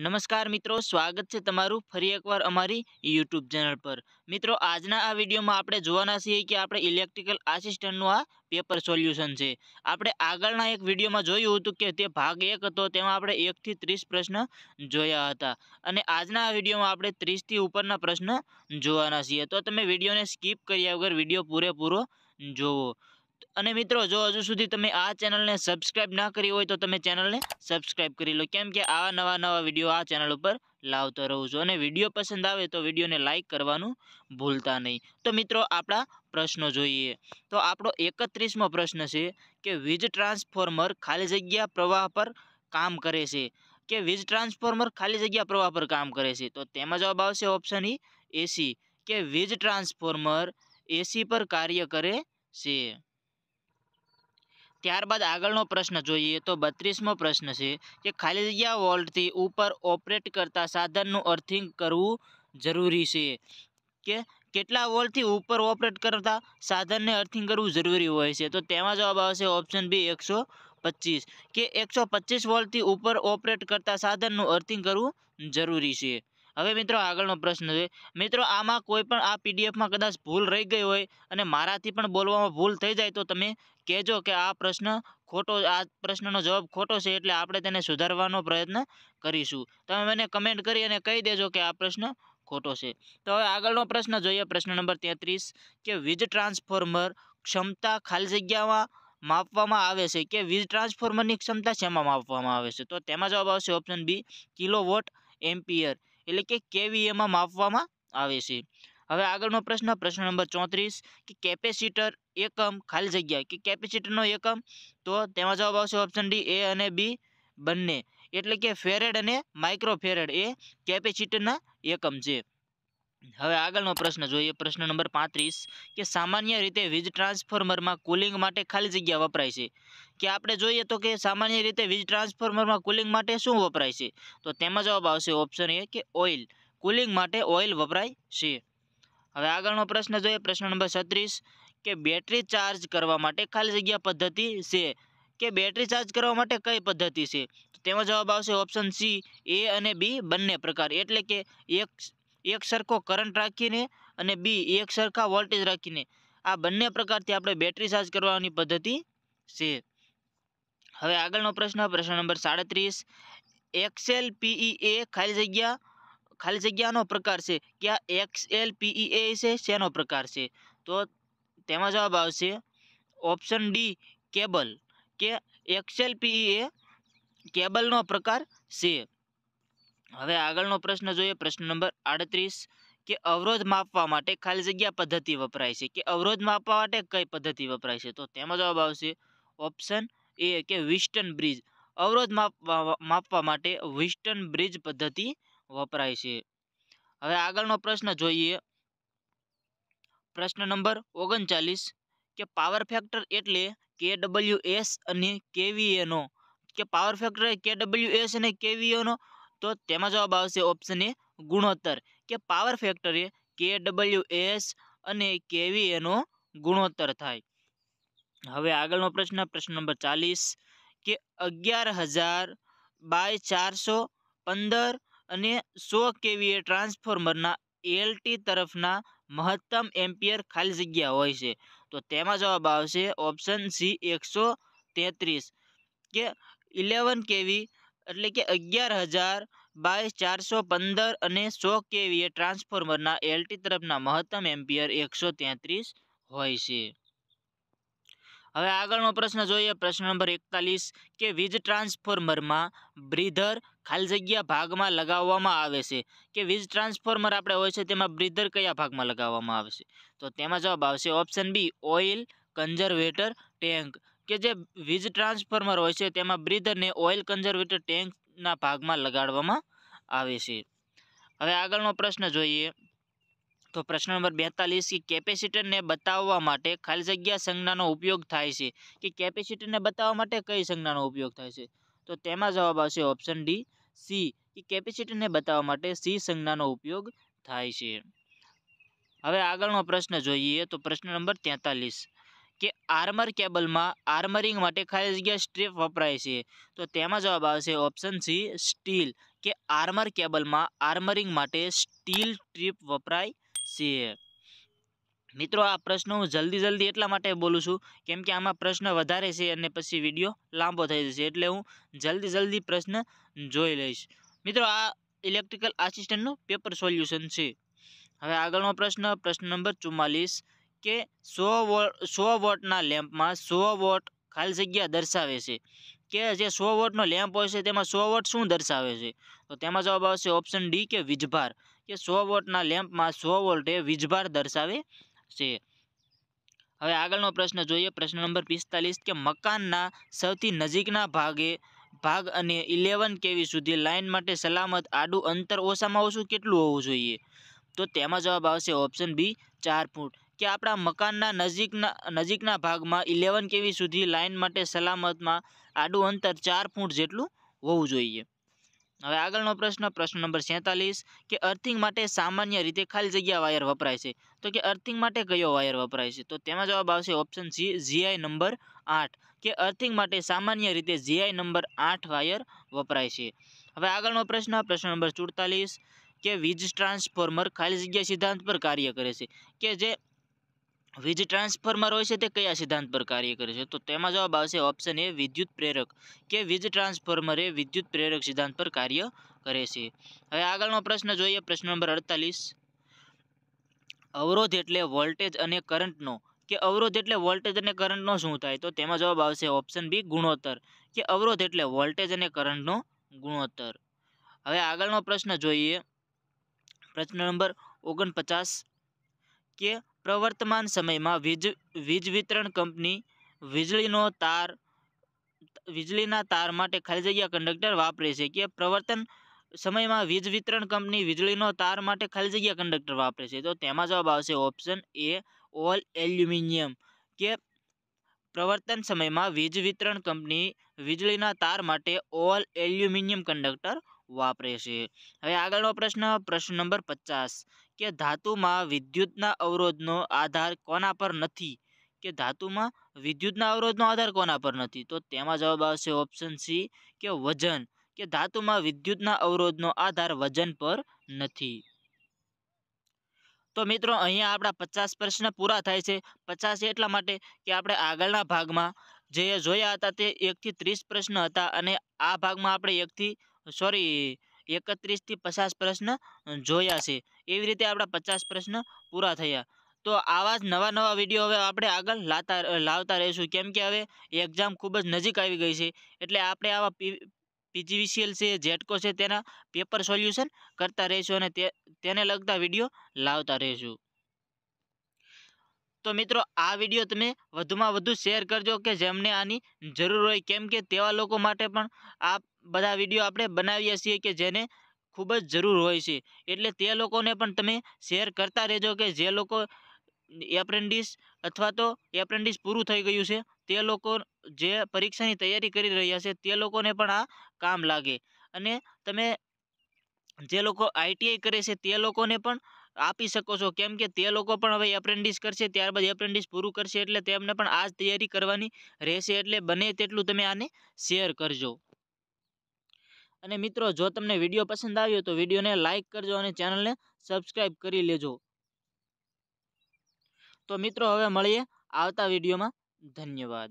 નમસ્કાર મિત્રો સ્વાગત છે તમારું ફરી એકવાર અમારી યુટ્યુબ ચેનલ પર મિત્રો આજના આ વિડીયોમાં આપણે જોવાના છીએ કે આપણે ઇલેક્ટ્રિકલ આસિસ્ટન્ટનું આ પેપર સોલ્યુશન છે આપણે આગળના એક વિડીયોમાં જોયું હતું કે તે ભાગ એક હતો તેમાં આપણે એકથી ત્રીસ પ્રશ્ન જોયા હતા અને આજના આ વિડીયોમાં આપણે ત્રીસથી ઉપરના પ્રશ્ન જોવાના છીએ તો તમે વિડીયોને સ્કીપ કર્યા વગર વિડીયો પૂરેપૂરો જોવો અને મિત્રો જો હજુ સુધી તમે આ ચેનલને સબસ્ક્રાઈબ ના કરી હોય તો તમે ચેનલને સબસ્ક્રાઈબ કરી લો કેમ કે આવા નવા નવા વિડીયો આ ચેનલ ઉપર લાવતો રહું છું અને વિડીયો પસંદ આવે તો વિડીયોને લાઇક કરવાનું ભૂલતા નહીં તો મિત્રો આપણા પ્રશ્નો જોઈએ તો આપણો એકત્રીસમો પ્રશ્ન છે કે વીજ ટ્રાન્સફોર્મર ખાલી જગ્યા પ્રવાહ પર કામ કરે છે કે વીજ ટ્રાન્સફોર્મર ખાલી જગ્યા પ્રવાહ પર કામ કરે છે તો તેમાં જવાબ આવશે ઓપ્શન ઈ એસી કે વીજ ટ્રાન્સફોર્મર એસી પર કાર્ય કરે છે ત્યારબાદ આગળનો પ્રશ્ન જોઈએ તો બત્રીસમો પ્રશ્ન છે કે ખાલી જગ્યા વોલ્ટથી ઉપર ઓપરેટ કરતા સાધનનું અર્થિંગ કરવું જરૂરી છે કે કેટલા વોલ્ટથી ઉપર ઓપરેટ કરતા સાધનને અર્થિંગ કરવું જરૂરી હોય છે તો તેમાં જવાબ આવશે ઓપ્શન બી એકસો પચીસ કે એકસો પચીસ વોલ્ટથી ઉપર ઓપરેટ કરતા સાધનનું અર્થિંગ કરવું જરૂરી છે હવે મિત્રો આગળનો પ્રશ્ન છે મિત્રો આમાં કોઈ પણ આ પીડીએફમાં કદાચ ભૂલ રહી ગઈ હોય અને મારાથી પણ બોલવામાં ભૂલ થઈ જાય તો તમે કહેજો કે આ પ્રશ્ન ખોટો આ પ્રશ્નનો જવાબ ખોટો છે એટલે આપણે તેને સુધારવાનો પ્રયત્ન કરીશું તમે મને કમેન્ટ કરી અને કહી દેજો કે આ પ્રશ્ન ખોટો છે તો હવે આગળનો પ્રશ્ન જોઈએ પ્રશ્ન નંબર તેત્રીસ કે વીજ ટ્રાન્સફોર્મર ક્ષમતા ખાલી જગ્યામાં માપવામાં આવે છે કે વીજ ટ્રાન્સફોર્મરની ક્ષમતા શેમાં માપવામાં આવે છે તો તેમાં જવાબ આવશે option B kilo watt ampere એટલે કે કેવીએમાં માપવામાં આવે છે હવે આગળનો પ્રશ્ન પ્રશ્ન નંબર ચોત્રીસ કે કેપેસિટર એકમ ખાલી જગ્યા કે કેપેસિટરનો એકમ તો તેમાં જવાબ આવશે ઓપ્શન ડી એ અને બી બંને એટલે કે ફેરેડ અને માઇક્રોફેરેડ એ કેપેસિટરના એકમ છે હવે આગળનો પ્રશ્ન જોઈએ પ્રશ્ન નંબર પાંત્રીસ કે સામાન્ય રીતે વીજ ટ્રાન્સફોર્મરમાં કુલિંગ માટે ખાલી જગ્યા વપરાય છે કે આપણે જોઈએ તો કે સામાન્ય રીતે વીજ ટ્રાન્સફોર્મરમાં કુલિંગ માટે શું વપરાય છે તો તેમાં જવાબ આવશે ઓપ્શન એ કે ઓઇલ કુલિંગ માટે ઓઇલ વપરાય છે હવે આગળનો પ્રશ્ન જોઈએ પ્રશ્ન નંબર છત્રીસ કે બેટરી ચાર્જ કરવા માટે ખાલી જગ્યા પદ્ધતિ છે કે બેટરી ચાર્જ કરવા માટે કઈ પદ્ધતિ છે તેમાં જવાબ આવશે ઓપ્શન સી એ અને બી બંને પ્રકાર એટલે કે એક એક સરખો કરંટ રાખીને અને બી એક સરખા વોલ્ટેજ રાખીને આ બંને પ્રકારથી આપણે બેટરી ચાર્જ કરવાની પદ્ધતિ છે હવે આગળનો પ્રશ્ન પ્રશ્ન નંબર સાડત્રીસ એક્સએલ પીઈ એ ખાલી જગ્યા ખાલી જગ્યાનો પ્રકાર છે ક્યાં એક્સએલ પીઈ એ છે શેનો પ્રકાર છે તો તેમાં જવાબ આવશે ઓપ્શન ડી કેબલ કે એક્સએલ પીઈ એ કેબલનો પ્રકાર છે હવે આગળનો પ્રશ્ન જોઈએ પ્રશ્ન નંબર આડત્રીસ કે અવરોધ માપવા માટે ખાલી જગ્યા પદ્ધતિ વપરાય છે કે અવરોધ માપવા માટે કઈ પદ્ધતિ વપરાય છે તો તેમાં જવાબ આવશે ઓપ્શન એ કે વિસ્ટન બ્રિજ અવરોધ માપવા માપવા માટે વિસ્ટન બ્રિજ પદ્ધતિ વપરાય છે હવે આગળનો પ્રશ્ન જોઈએ પ્રશ્ન નંબર ઓગણચાલીસ કે પાવર ફેક્ટર એટલે કે ડબલ્યુ એસ અને કેવીએનો કે પાવર ફેક્ટર કે ડબલ્યુ એસ અને કેવીએનો તો તેમાં જવાબ આવશે ઓપ્શન એ ગુણોત્તર કે પાવર ફેક્ટર એ કે ડબલ્યુ એસ અને કેવી એનો ગુણોત્તર થાય હવે આગળનો પ્રશ્ન પ્રશ્ન નંબર ચાલીસ કે અગિયાર હજાર બાય ચારસો પંદર અને સો કેવી એ ટ્રાન્સફોર્મરના એલટી તરફના મહત્તમ એમ્પિયર ખાલી જગ્યા હોય છે તો તેમાં જવાબ આવશે ઓપ્શન સી એકસો તેત્રીસ કે ઇલેવન કેવી એટલે કે અગિયાર હજાર બાવીસ ચારસો પંદર અને સો કેવી એ ટ્રાન્સફોર્મરના એલટી તરફના મહત્તમ એમ્પિયર એકસો તેત્રીસ હોય છે હવે આગળનો પ્રશ્ન જોઈએ પ્રશ્ન નંબર એકતાલીસ કે વીજ ટ્રાન્સફોર્મરમાં બ્રીધર ખાલી જગ્યા ભાગમાં લગાવવામાં આવે છે કે વીજ ટ્રાન્સફોર્મર આપણે હોય છે તેમાં બ્રીધર કયા ભાગમાં લગાવવામાં આવે છે તો તેમાં જવાબ આવશે option B oil conservator tank કે જે વીજ ટ્રાન્સફોર્મર હોય છે તેમાં બ્રીધરને ઓઇલ કન્ઝર્વેટર ટેન્કના ભાગમાં લગાડવામાં આવે છે હવે આગળનો પ્રશ્ન જોઈએ તો પ્રશ્ન નંબર બેતાલીસ કે કેપેસિટરને બતાવવા માટે ખાલી જગ્યા સંજ્ઞાનો ઉપયોગ થાય છે કે કેપેસિટરને બતાવવા માટે કઈ સંજ્ઞાનો ઉપયોગ થાય છે તો તેમાં જવાબ આવશે ઓપ્શન ડી સી કે કેપેસિટરને બતાવવા માટે સી સંજ્ઞાનો ઉપયોગ થાય છે હવે આગળનો પ્રશ્ન જોઈએ તો પ્રશ્ન નંબર તેતાલીસ કે આર્મર કેબલમાં આર્મરિંગ માટે ખાલી જગ્યા સ્ટ્રીપ વપરાય છે તો તેમાં જવાબ આવશે ઓપ્શન સી સ્ટીલ કે આર્મર કેબલમાં આર્મરિંગ માટે સ્ટીલ ટ્રીપ વપરાય છે મિત્રો આ પ્રશ્ન હું જલ્દી જલ્દી એટલા માટે બોલું છું કેમ કે આમાં પ્રશ્ન વધારે છે અને પછી વિડીયો લાંબો થઈ જશે એટલે હું જલ્દી જલ્દી પ્રશ્ન જોઈ લઈશ મિત્રો આ ઇલેક્ટ્રિકલ આસિસ્ટન્ટનું પેપર સોલ્યુશન છે હવે આગળનો પ્રશ્ન પ્રશ્ન નંબર ચુમ્માલીસ કે so what so વોટના લેમ્પમાં so what ખાલી જગ્યા દર્શાવે છે કે જે સો વોટનો લેમ્પ હોય છે તેમાં સો વોટ શું દર્શાવે છે તો તેમાં જવાબ આવશે ઓપ્શન ડી કે વીજભાર કે સો વોટના લેમ્પમાં સો વોલ્ટે વીજભાર દર્શાવે છે હવે આગળનો પ્રશ્ન જોઈએ પ્રશ્ન નંબર પિસ્તાલીસ કે મકાનના સૌથી નજીકના ભાગે ભાગ અને ઇલેવન કેવી સુધી લાઇન માટે સલામત આડું અંતર ઓછામાં ઓછું કેટલું હોવું જોઈએ તો તેમાં જવાબ આવશે ઓપ્શન બી ચાર ફૂટ કે આપણા મકાનના નજીકના નજીકના ભાગમાં ઇલેવન કેવી સુધી લાઇન માટે સલામતમાં આડું અંતર ચાર ફૂટ જેટલું હોવું જોઈએ હવે આગળનો પ્રશ્ન પ્રશ્ન નંબર સેતાલીસ કે અર્થિંગ માટે સામાન્ય રીતે ખાલી જગ્યા વાયર વપરાય છે તો કે અર્થિંગ માટે કયો વાયર વપરાય છે તો તેમાં જવાબ આવશે ઓપ્શન સી જીઆઈ નંબર આઠ કે અર્થિંગ માટે સામાન્ય રીતે જીઆઈ નંબર આઠ વાયર વપરાય છે હવે આગળનો પ્રશ્ન પ્રશ્ન નંબર ચુડતાલીસ કે વીજ ટ્રાન્સફોર્મર ખાલી જગ્યા સિદ્ધાંત પર કાર્ય કરે છે કે જે વીજ ટ્રાન્સફોર્મર હોય છે તે કયા સિદ્ધાંત પર કાર્ય કરે છે તો તેમાં જવાબ આવશે ઓપ્શન એ વિદ્યુત પ્રેરક કે વીજ ટ્રાન્સફોર્મર એ વિદ્યુત પ્રેરક સિદ્ધાંત પર કાર્ય કરે છે હવે આગળનો પ્રશ્ન જોઈએ પ્રશ્ન નંબર અડતાલીસ અવરોધ એટલે વોલ્ટેજ અને કરંટનો કે અવરોધ એટલે વોલ્ટેજ અને કરંટનો શું થાય તો તેમાં જવાબ આવશે ઓપ્શન બી ગુણોત્તર કે અવરોધ એટલે વોલ્ટેજ અને કરંટનો ગુણોત્તર હવે આગળનો પ્રશ્ન જોઈએ પ્રશ્ન નંબર ઓગણપચાસ કે પ્રવર્તમાન સમયમાં વીજ વીજ વિતરણ કંપની વીજળીનો તાર વીજળીના તાર માટે ખાલી જગ્યા કંડક્ટર વાપરે છે કે પ્રવર્તન સમયમાં વીજ વિતરણ કંપની વીજળીનો તાર માટે ખાલી જગ્યા કંડક્ટર વાપરે છે તો તેમાં જવાબ આવશે ઓપ્શન એ ઓલ એલ્યુમિનિયમ કે પ્રવર્તન સમયમાં વીજ વિતરણ કંપની વીજળીના તાર માટે ઓલ એલ્યુમિનિયમ કંડક્ટર વાપરે છે હવે આગળનો પ્રશ્ન પ્રશ્ન નંબર પચાસ કે ધાતુમાં વિદ્યુતના અવરોધનો આધાર કોના પર નથી કે ધાતુમાં વિદ્યુતના અવરોધનો આધાર કોના પર નથી તો તેમાં જવાબ આવશે ઓપ્શન સી કે વજન કે ધાતુમાં વિદ્યુતના અવરોધનો આધાર વજન પર નથી તો મિત્રો અહીંયા આપણા પચાસ પ્રશ્ન પૂરા થાય છે પચાસ એટલા માટે કે આપણે આગળના ભાગમાં જે જોયા હતા તે એકથી ત્રીસ પ્રશ્ન હતા અને આ ભાગમાં આપણે એકથી સોરી એકત્રીસથી પચાસ પ્રશ્ન જોયા છે એવી રીતે આપણા પચાસ પ્રશ્ન પૂરા થયા તો આવા જ નવા નવા વિડીયો હવે આપણે આગળ લાતા લાવતા રહીશું કેમ કે હવે એક્ઝામ ખૂબ જ નજીક આવી ગઈ છે એટલે આપણે આવા પીજીવીસીએલ છે જેટકો છે તેના પેપર સોલ્યુશન કરતા રહીશું અને તેને લગતા વિડીયો લાવતા રહીશું તો મિત્રો આ વિડીયો તમે વધુમાં વધુ શેર કરજો કે જેમને આની જરૂર હોય કેમ કે તેવા લોકો માટે પણ આ બધા વિડીયો આપણે બનાવીએ છીએ કે જેને ખૂબ જ જરૂર હોય છે એટલે તે લોકોને પણ તમે શેર કરતા રહેજો કે જે લોકો એપ્રેન્ટિસ અથવા તો એપ્રેન્ટિસ પૂરું થઈ ગયું છે તે લોકો જે પરીક્ષાની તૈયારી કરી રહ્યા છે તે લોકોને પણ આ કામ લાગે અને તમે જે લોકો આઈટીઆઈ કરે છે તે લોકોને પણ આપી શકો છો કેમ કે તે લોકો પણ હવે એપ્રેન્ટિસ કરશે ત્યારબાદ એપ્રેન્ટિસ પૂરું કરશે એટલે તેમને પણ આ તૈયારી કરવાની રહેશે એટલે બને તેટલું તમે આને શેર કરજો અને મિત્રો જો તમને વિડીયો પસંદ આવ્યો તો વિડીયોને લાઇક કરજો અને ચેનલને સબસ્ક્રાઈબ કરી લેજો તો મિત્રો હવે મળીએ આવતા વિડીયોમાં ધન્યવાદ